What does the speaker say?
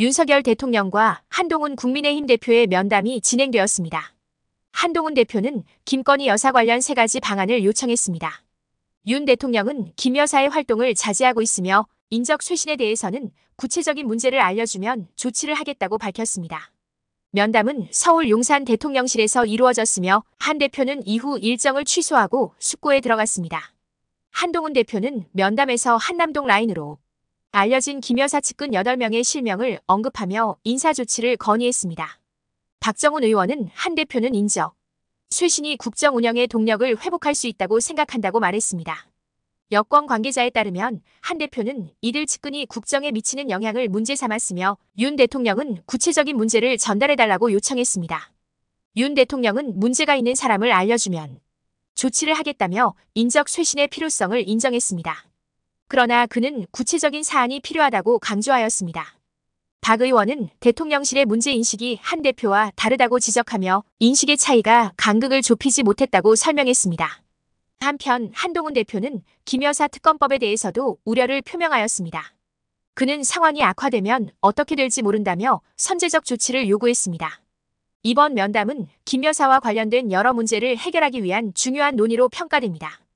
윤석열 대통령과 한동훈 국민의힘 대표의 면담이 진행되었습니다. 한동훈 대표는 김건희 여사 관련 세 가지 방안을 요청했습니다. 윤 대통령은 김 여사의 활동을 자제하고 있으며 인적 쇄신에 대해서는 구체적인 문제를 알려주면 조치를 하겠다고 밝혔습니다. 면담은 서울 용산 대통령실에서 이루어졌으며 한 대표는 이후 일정을 취소하고 숙고에 들어갔습니다. 한동훈 대표는 면담에서 한남동 라인으로 알려진 김 여사 측근 8명의 실명을 언급하며 인사조치를 건의했습니다. 박정훈 의원은 한 대표는 인적, 최신이 국정 운영의 동력을 회복할 수 있다고 생각한다고 말했습니다. 여권 관계자에 따르면 한 대표는 이들 측근이 국정에 미치는 영향을 문제 삼았으며 윤 대통령은 구체적인 문제를 전달해달라고 요청했습니다. 윤 대통령은 문제가 있는 사람을 알려주면 조치를 하겠다며 인적 쇄신의 필요성을 인정했습니다. 그러나 그는 구체적인 사안이 필요하다고 강조하였습니다. 박 의원은 대통령실의 문제인식이 한 대표와 다르다고 지적하며 인식의 차이가 간극을 좁히지 못했다고 설명했습니다. 한편 한동훈 대표는 김 여사 특검법에 대해서도 우려를 표명하였습니다. 그는 상황이 악화되면 어떻게 될지 모른다며 선제적 조치를 요구했습니다. 이번 면담은 김 여사와 관련된 여러 문제를 해결하기 위한 중요한 논의로 평가됩니다.